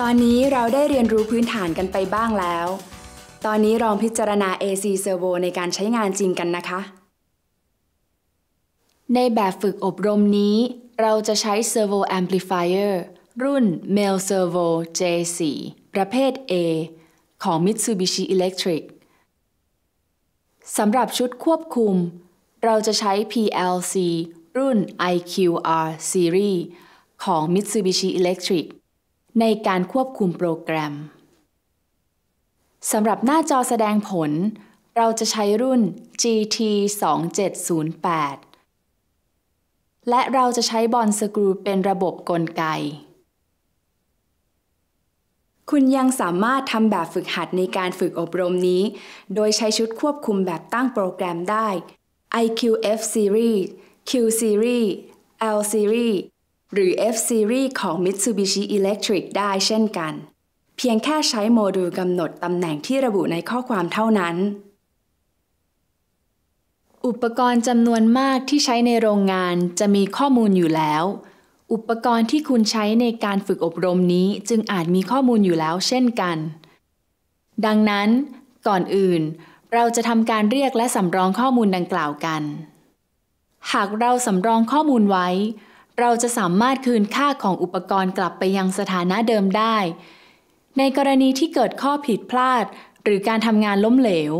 ตอนนี้เราได้เรียนรู้พื้นฐานกันไปบ้างแล้ว ตอนนี้ลองพิจารณา AC Servo ในการใช้งานจริงกันนะคะ ในแบบฝึกอบรมนี้ เราจะใช้ Servo Amplifier รุ่น m a l e Servo J4 ประเภท A ของ Mitsubishi Electric สำหรับชุดควบคุม เราจะใช้ PLC รุ่น IQR Series ของ Mitsubishi Electric ในการควบคุมโปรแกรมสำหรับหน้าจอแสดงผล เราจะใช้รุ่น GT 2 7 0 8และเราจะใช้บอลสกรูเป็นระบบกลไกคุณยังสามารถทำแบบฝึกหัดในการฝึกอบรมนี้ โดยใช้ชุดควบคุมแบบตั้งโปรแกรมได้ IQF Series Q Series L Series หรือ F Series ของ Mitsubishi Electric ได้เช่นกัน เพียงแค่ใช้โมดูลกำหนดตำแหน่งที่ระบุในข้อความเท่านั้น อุปกรณ์จำนวนมากที่ใช้ในโรงงานจะมีข้อมูลอยู่แล้ว อุปกรณ์ที่คุณใช้ในการฝึกอบรมนี้จึงอาจมีข้อมูลอยู่แล้วเช่นกัน ดังนั้น ก่อนอื่น เราจะทำการเรียกและสำรองข้อมูลดังกล่าวกัน หากเราสำรองข้อมูลไว้เราจะสามารถคืนค่าของอุปกรณ์กลับไปยังสถานะเดิมได้ ในกรณีที่เกิดข้อผิดพลาด หรือการทำงานล้มเหลว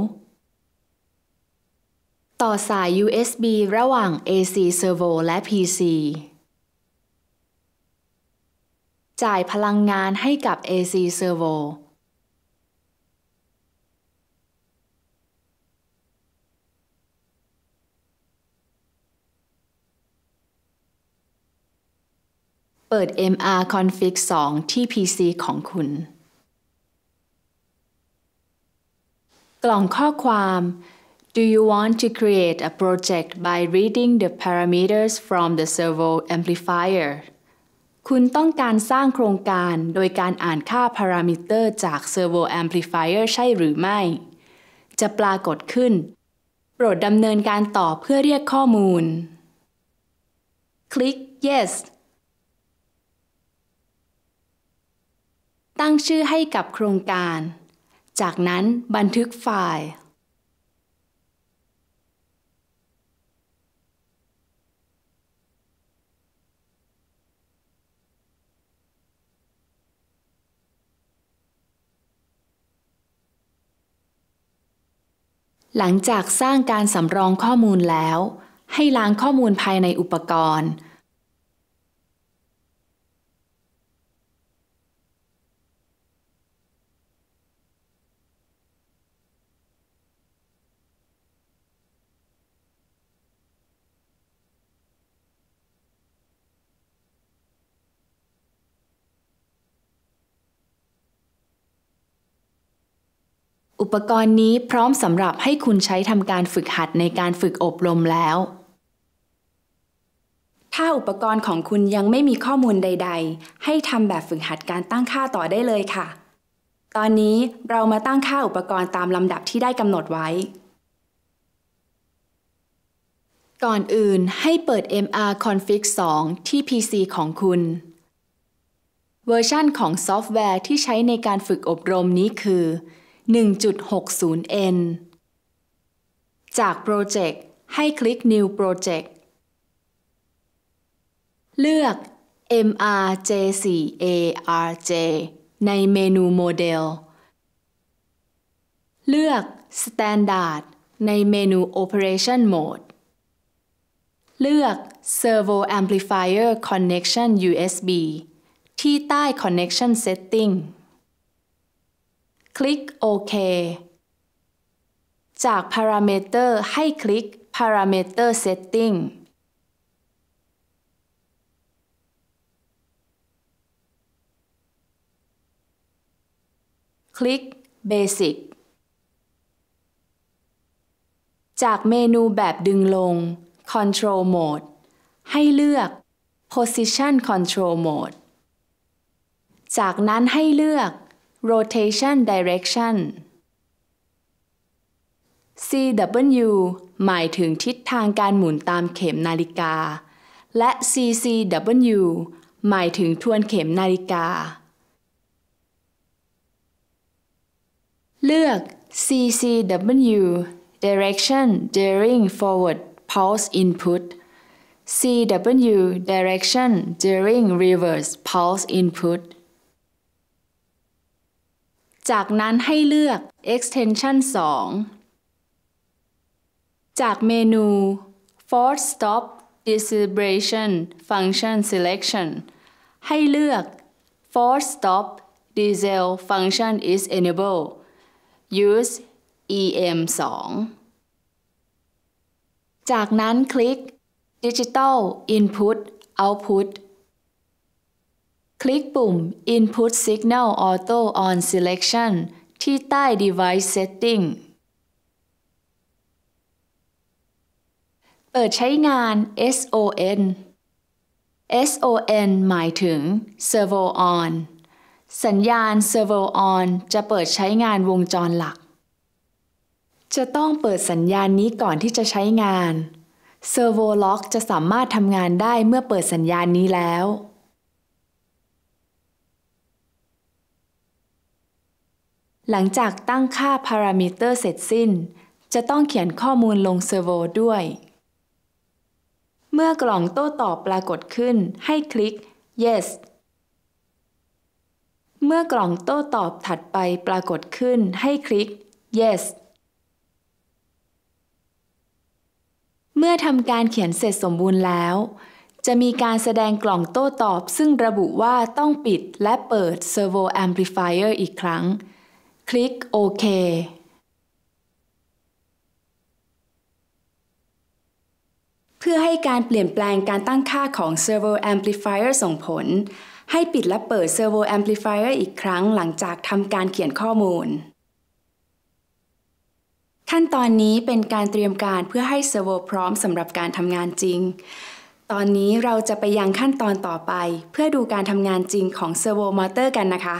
ต่อสาย USB ระหว่าง AC Servo และ PC จ่ายพลังงานให้กับ AC Servo เปิด MR Config 2ที่ PC ของคุณ กล่องข้อความ Do you want to create a project by reading the parameters from the servo amplifier? คุณต้องการสร้างโครงการโดยการอ่านค่าพารามิเตอร์จาก servo amplifier ใช่หรือไม่ จะปรากฏขึ้น โปรดดำเนินการต่อเพื่อเรียกข้อมูล คลิก yes ตั้งชื่อให้กับโครงการ จากนั้นบันทึกไฟล์ หลังจากสร้างการสำรองข้อมูลแล้ว ให้ล้างข้อมูลภายในอุปกรณ์อุปกรณ์นี้พร้อมสำหรับให้คุณใช้ทำการฝึกหัดในการฝึกอบรมแล้ว ถ้าอุปกรณ์ของคุณยังไม่มีข้อมูลใด ๆ ให้ทำแบบฝึกหัดการตั้งค่าต่อได้เลยค่ะ ตอนนี้เรามาตั้งค่าอุปกรณ์ตามลำดับที่ได้กำหนดไว้ ก่อนอื่นให้เปิด MR Config 2 ที่ PC ของคุณ เวอร์ชันของซอฟต์แวร์ที่ใช้ในการฝึกอบรมนี้คือ 1.60n จากโปรเจกต์ ให้คลิก New Project เลือก MRJ4ARJ ในเมนูโมเดลเลือก Standard ในเมนู Operation Mode เลือก Servo Amplifier Connection USB ที่ใต้ Connection Setting คลิกโอเค จากพารามิเตอร์ให้คลิกพารามิเตอร์เซตติ้ง คลิกเบสิกจากเมนูแบบดึงลง Control Mode ให้เลือก Position Control Mode จากนั้นให้เลือก rotation direction CW หมายถึงทิศทางการหมุนตามเข็มนาฬิกา และ CCW หมายถึงทวนเข็มนาฬิกา เลือก CCW Direction During Forward Pulse Input CW Direction During Reverse Pulse Input จากนั้นให้เลือก extension 2 จากเมนู force stop d i s t r i b t i o n function selection ให้เลือก force stop diesel function is enable use em 2จากนั้นคลิก digital input output คลิกปุ่ม Input Signal Auto On Selection ที่ใต้ Device Setting เปิดใช้งาน SON SON หมายถึง Servo On สัญญาณ Servo On จะเปิดใช้งานวงจรหลัก จะต้องเปิดสัญญาณนี้ก่อนที่จะใช้งาน Servo Lock จะสามารถทำงานได้เมื่อเปิดสัญญาณนี้แล้วหลังจากตั้งค่าพารามิเตอร์เสร็จสิ้น จะต้องเขียนข้อมูลลงเซอร์โวด้วย เมื่อกล่องโต้ตอบปรากฏขึ้นให้คลิก yes เมื่อกล่องโต้ตอบถัดไปปรากฏขึ้นให้คลิก yes เมื่อทำการเขียนเสร็จสมบูรณ์แล้ว จะมีการแสดงกล่องโต้ตอบซึ่งระบุว่าต้องปิดและเปิด Servo Amplifier อีกครั้งคลิกโอเคเพื่อให้การเปลี่ยนแปลงการตั้งค่าของ Servo Amplifier ส่งผล ให้ปิดและเปิด Servo Amplifier อีกครั้งหลังจากทำการเขียนข้อมูล ขั้นตอนนี้เป็นการเตรียมการเพื่อให้ Servo พร้อมสำหรับการทำงานจริงตอนนี้เราจะไปยังขั้นตอนต่อไป เพื่อดูการทำงานจริงของ Servo Motor กันนะคะ